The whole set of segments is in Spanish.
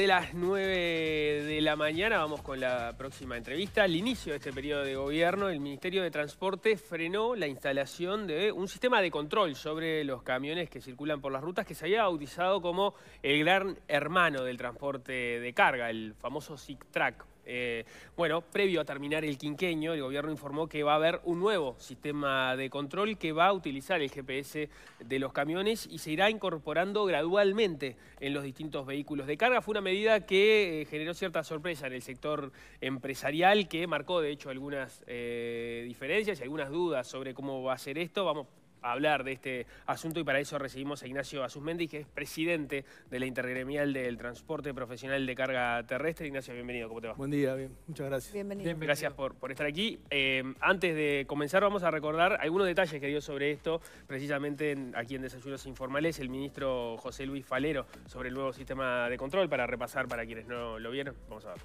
de las 9 de la mañana vamos con la próxima entrevista. Al inicio de este periodo de gobierno, el Ministerio de Transporte frenó la instalación de un sistema de control sobre los camiones que circulan por las rutas que se había bautizado como el gran hermano del transporte de carga, el famoso SICTRAC. Eh, bueno, previo a terminar el quinqueño, el gobierno informó que va a haber un nuevo sistema de control que va a utilizar el GPS de los camiones y se irá incorporando gradualmente en los distintos vehículos de carga. Fue una medida que eh, generó cierta sorpresa en el sector empresarial, que marcó de hecho algunas eh, diferencias y algunas dudas sobre cómo va a ser esto. Vamos hablar de este asunto y para eso recibimos a Ignacio Azuzmendi, que es presidente de la Intergremial del Transporte Profesional de Carga Terrestre. Ignacio, bienvenido, ¿cómo te va? Buen día, bien, muchas gracias. Bienvenido. Gracias por, por, estar aquí. Eh, antes de comenzar vamos a recordar algunos detalles que dio sobre esto, precisamente aquí en Desayunos Informales, el ministro José Luis Falero sobre el nuevo sistema de control, para repasar para quienes no lo vieron, vamos a ver.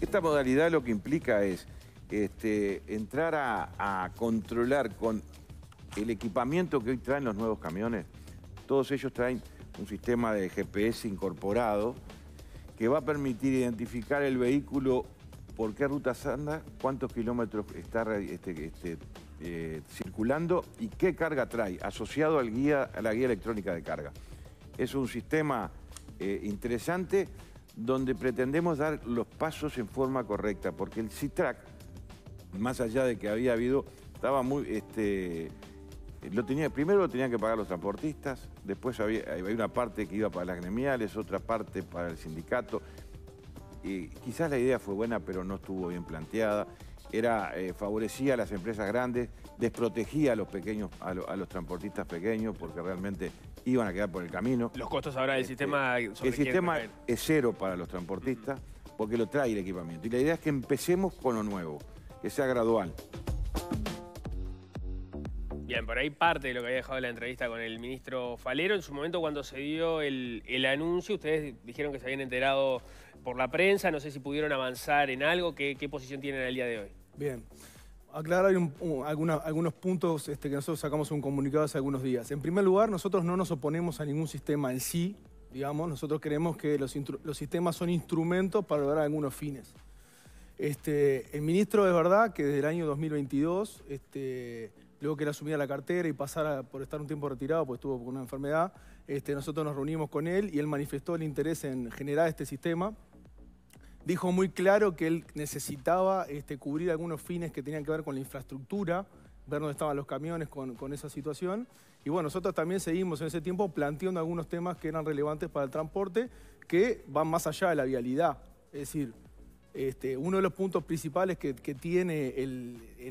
Esta modalidad lo que implica es este, entrar a, a controlar con el equipamiento que hoy traen los nuevos camiones, todos ellos traen un sistema de GPS incorporado que va a permitir identificar el vehículo por qué ruta anda, cuántos kilómetros está este, este, eh, circulando y qué carga trae, asociado al guía, a la guía electrónica de carga. Es un sistema eh, interesante donde pretendemos dar los pasos en forma correcta, porque el CITRAC, más allá de que había habido, estaba muy... Este, tenía, primero lo tenían que pagar los transportistas, después había, una parte que iba para las gremiales, otra parte para el sindicato. Y quizás la idea fue buena, pero no estuvo bien planteada. Era, eh, favorecía a las empresas grandes, desprotegía a los pequeños, a, los transportistas pequeños, porque realmente iban a quedar por el camino. Los costos ahora del este, sistema... el sistema es cero para los transportistas, porque lo trae el equipamiento. Y la idea es que empecemos con lo nuevo, que sea gradual. Bien, por ahí parte de lo que había dejado la entrevista con el ministro Falero. En su momento cuando se dio el, anuncio, ustedes dijeron que se habían enterado por la prensa. No sé si pudieron avanzar en algo. ¿Qué, posición tienen al día de hoy? Bien. Aclarar algunos puntos este, que nosotros sacamos un comunicado hace algunos días. En primer lugar, nosotros no nos oponemos a ningún sistema en sí, digamos. Nosotros creemos que los, sistemas son instrumentos para lograr algunos fines. Este, el ministro es verdad que desde el año 2022 este, luego que él asumía la cartera y pasara por estar un tiempo retirado, porque estuvo con una enfermedad, este, nosotros nos reunimos con él y él manifestó el interés en generar este sistema. Dijo muy claro que él necesitaba este, cubrir algunos fines que tenían que ver con la infraestructura, ver dónde estaban los camiones con, con, esa situación. Y bueno, nosotros también seguimos en ese tiempo planteando algunos temas que eran relevantes para el transporte, que van más allá de la vialidad. Es decir, este, uno de los puntos principales que, tiene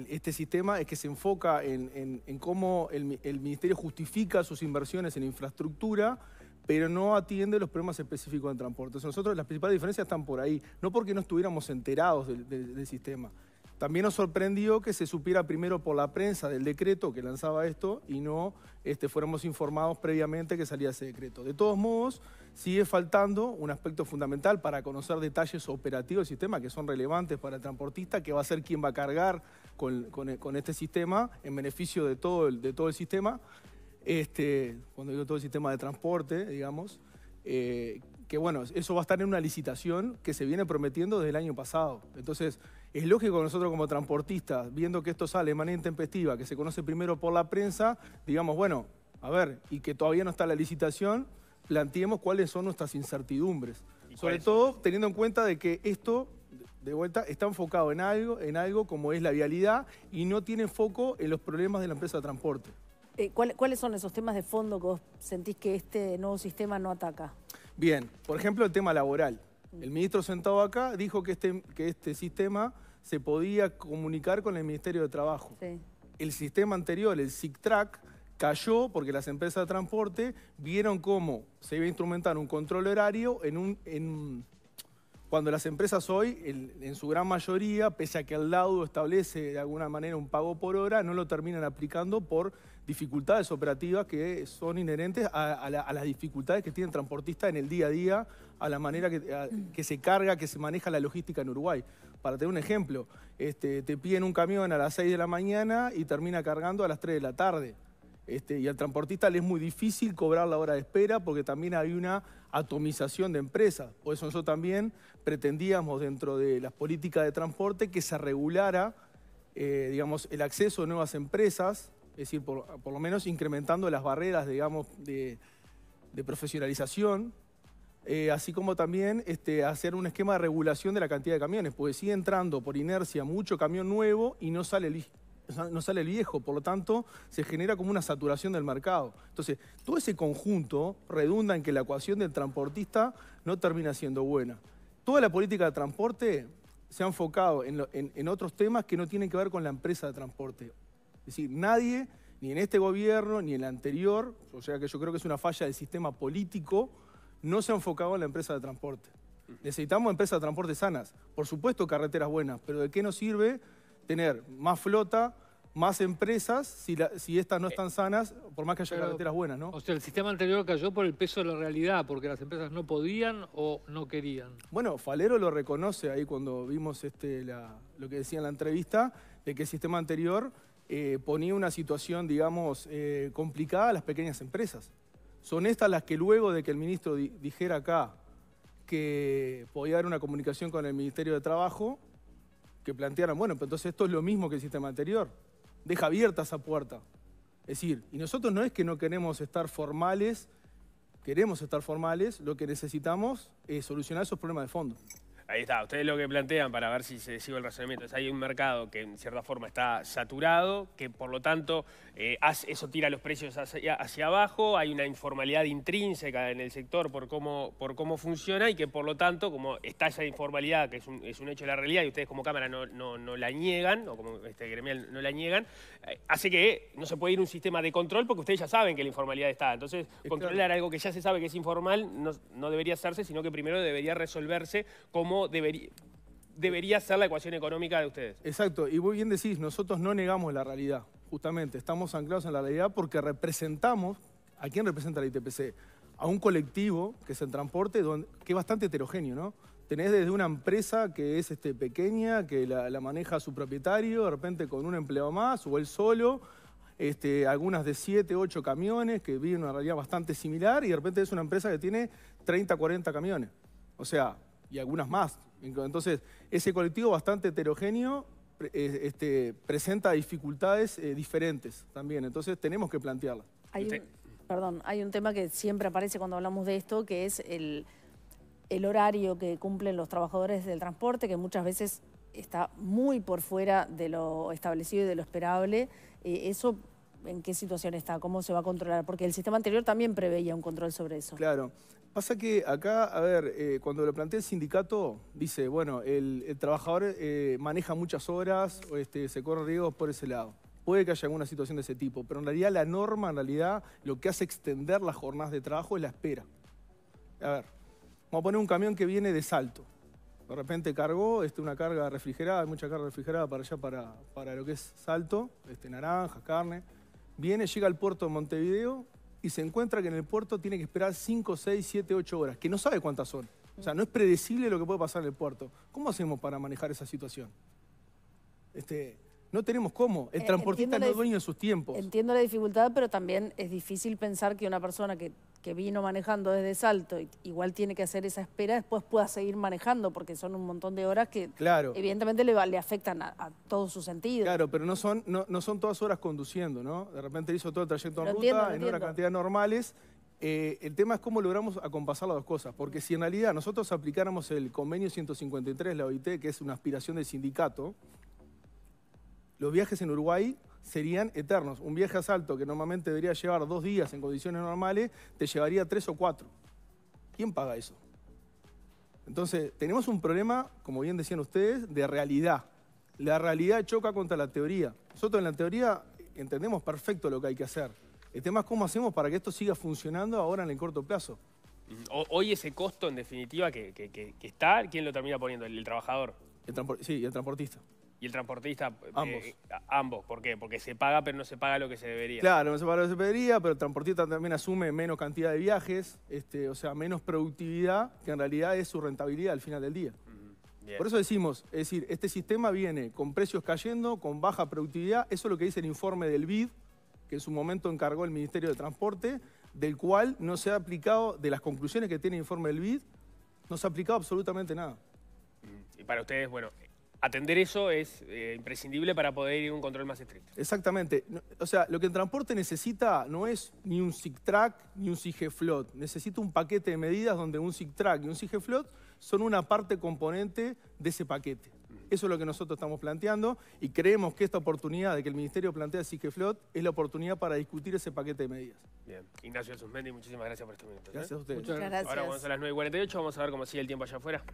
este sistema es que se enfoca en, cómo el, Ministerio justifica sus inversiones en infraestructura, pero no atiende los problemas específicos de transporte. nosotros las principales diferencias están por ahí, no porque no estuviéramos enterados del sistema, también nos sorprendió que se supiera primero por la prensa del decreto que lanzaba esto y no este, fuéramos informados previamente que salía ese decreto. De todos modos, sigue faltando un aspecto fundamental para conocer detalles operativos del sistema que son relevantes para el transportista, que va a ser quien va a cargar con, este sistema en beneficio de todo el, sistema. Este, cuando digo todo el sistema de transporte, digamos, eh, que bueno, eso va a estar en una licitación que se viene prometiendo desde el año pasado. Entonces, es lógico que nosotros como transportistas, viendo que esto sale de manera intempestiva, que se conoce primero por la prensa, digamos, bueno, a ver, y que todavía no está la licitación, planteemos cuáles son nuestras incertidumbres. Sobre todo teniendo en cuenta de que esto, de vuelta, está enfocado en algo, en algo como es la vialidad y no tiene foco en los problemas de la empresa de transporte. Eh, ¿Cuáles son esos temas de fondo que vos sentís que este nuevo sistema no ataca? Bien, por ejemplo, el tema laboral. El ministro sentado acá dijo que este, que este sistema se podía comunicar con el Ministerio de Trabajo. El sistema anterior, el SICTRAC, cayó porque las empresas de transporte vieron cómo se iba a instrumentar un control horario en un, en, cuando las empresas hoy, en su gran mayoría, pese a que el laudo establece de alguna manera un pago por hora, no lo terminan aplicando por dificultades operativas que son inherentes a, las dificultades que tienen transportistas en el día a día, a la manera mm. que, se carga, que se maneja la logística en Uruguay. Para tener un ejemplo, este, te piden un camión a las 6 de la mañana y termina cargando a las 3 de la tarde. Este, y al transportista le es muy difícil cobrar la hora de espera porque también hay una atomización de empresas. Por eso nosotros también pretendíamos dentro de las políticas de transporte que se regulara eh, digamos, el acceso a nuevas empresas, es decir, por, lo menos incrementando las barreras digamos, de, profesionalización, eh, así como también este, hacer un esquema de regulación de la cantidad de camiones, porque sigue entrando por inercia mucho camión nuevo y no sale listo no sale el viejo, por lo tanto se genera como una saturación del mercado. Entonces, todo ese conjunto redunda en que la ecuación del transportista no termina siendo buena. Toda la política de transporte se ha enfocado en, otros temas que no tienen que ver con la empresa de transporte. Es decir, nadie, ni en este gobierno, ni en el anterior, o sea que yo creo que es una falla del sistema político, no se ha enfocado en la empresa de transporte. Necesitamos empresas de transporte sanas, por supuesto carreteras buenas, pero ¿de qué nos sirve tener más flota, más empresas, si, estas no eh, están sanas, por más que haya carreteras buenas, ¿no? O sea, el sistema anterior cayó por el peso de la realidad, porque las empresas no podían o no querían. Bueno, Falero lo reconoce ahí cuando vimos este, lo que decía en la entrevista, de que el sistema anterior eh, ponía una situación, digamos, eh, complicada a las pequeñas empresas. Son estas las que luego de que el ministro dijera acá que podía haber una comunicación con el Ministerio de Trabajo, que plantearan, bueno, pero entonces esto es lo mismo que el sistema anterior, deja abierta esa puerta. Es decir, y nosotros no es que no queremos estar formales, queremos estar formales, lo que necesitamos es solucionar esos problemas de fondo. Ahí está, ustedes lo que plantean para ver si se sigue el razonamiento es hay un mercado que en cierta forma está saturado, que por lo tanto eh, eso tira los precios hacia, abajo, hay una informalidad intrínseca en el sector por cómo, por cómo funciona y que por lo tanto, como está esa informalidad, que es un, hecho de la realidad y ustedes como Cámara no, la niegan, o como este gremial no la niegan, eh, hace que no se puede ir un sistema de control porque ustedes ya saben que la informalidad está. Entonces, controlar algo que ya se sabe que es informal no, no debería hacerse, sino que primero debería resolverse como debería, debería ser la ecuación económica de ustedes. Exacto, y muy bien decís, nosotros no negamos la realidad, justamente, estamos anclados en la realidad porque representamos, ¿a quién representa la ITPC? A un colectivo que es el transporte, que es bastante heterogéneo, ¿no? Tenés desde una empresa que es este, pequeña, que la, maneja su propietario, de repente con un empleado más o él solo, este, algunas de 7, 8 camiones, que viven una realidad bastante similar, y de repente es una empresa que tiene 30, 40 camiones. O sea, y algunas más. Entonces, ese colectivo bastante heterogéneo eh, este, presenta dificultades eh, diferentes también, entonces tenemos que plantearla. perdón, hay un tema que siempre aparece cuando hablamos de esto, que es el, horario que cumplen los trabajadores del transporte, que muchas veces está muy por fuera de lo establecido y de lo esperable. Eh, eso en qué situación está, cómo se va a controlar, porque el sistema anterior también preveía un control sobre eso. Claro. Pasa que acá, a ver, eh, cuando lo plantea el sindicato, dice, bueno, el, trabajador eh, maneja muchas horas, este, se corre riesgos por ese lado. Puede que haya alguna situación de ese tipo, pero en realidad la norma, en realidad, lo que hace extender las jornadas de trabajo es la espera. A ver, vamos a poner un camión que viene de salto. De repente cargó este, una carga refrigerada, hay mucha carga refrigerada para allá, para, lo que es salto, este, naranjas, carne. Viene, llega al puerto de Montevideo y se encuentra que en el puerto tiene que esperar 5, 6, 7, 8 horas, que no sabe cuántas son. O sea, no es predecible lo que puede pasar en el puerto. ¿Cómo hacemos para manejar esa situación? Este, no tenemos cómo. El eh, transportista no es dueño de sus tiempos. Entiendo la dificultad, pero también es difícil pensar que una persona que que vino manejando desde Salto, igual tiene que hacer esa espera, después pueda seguir manejando, porque son un montón de horas que evidentemente le, afectan a, todo su sentido. Claro, pero no son, no, son todas horas conduciendo, ¿no? De repente hizo todo el trayecto en ruta, en una cantidad normales. Eh, el tema es cómo logramos acompasar las dos cosas, porque si en realidad nosotros aplicáramos el convenio 153 de la OIT, que es una aspiración del sindicato, los viajes en Uruguay serían eternos. Un viaje a Salto que normalmente debería llevar dos días en condiciones normales, te llevaría tres o cuatro. ¿Quién paga eso? Entonces, tenemos un problema, como bien decían ustedes, de realidad. La realidad choca contra la teoría. Nosotros en la teoría entendemos perfecto lo que hay que hacer. El tema es cómo hacemos para que esto siga funcionando ahora en el corto plazo. Hoy ese costo, en definitiva, que, está, ¿quién lo termina poniendo? ¿El, trabajador? sí, el transportista. Y el transportista, eh, ambos. Eh, ambos, ¿por qué? Porque se paga, pero no se paga lo que se debería. Claro, no se paga lo que se debería, pero el transportista también asume menos cantidad de viajes, este, o sea, menos productividad, que en realidad es su rentabilidad al final del día. Por eso decimos, es decir, este sistema viene con precios cayendo, con baja productividad, eso es lo que dice el informe del BID, que en su momento encargó el Ministerio de Transporte, del cual no se ha aplicado, de las conclusiones que tiene el informe del BID, no se ha aplicado absolutamente nada. Y para ustedes, bueno, atender eso es eh, imprescindible para poder ir a un control más estricto. Exactamente. O sea, lo que el transporte necesita no es ni un zig-track ni un SIGEFLOT. Necesita un paquete de medidas donde un zig-track y un SIGEFLOT son una parte componente de ese paquete. Eso es lo que nosotros estamos planteando y creemos que esta oportunidad de que el Ministerio plantea SIGEFLOT es la oportunidad para discutir ese paquete de medidas. Bien. Ignacio Susmendi, muchísimas gracias por estos minutos. ¿eh? Gracias a ustedes. Muchas gracias. Ahora vamos a las 9.48, vamos a ver cómo sigue el tiempo allá afuera.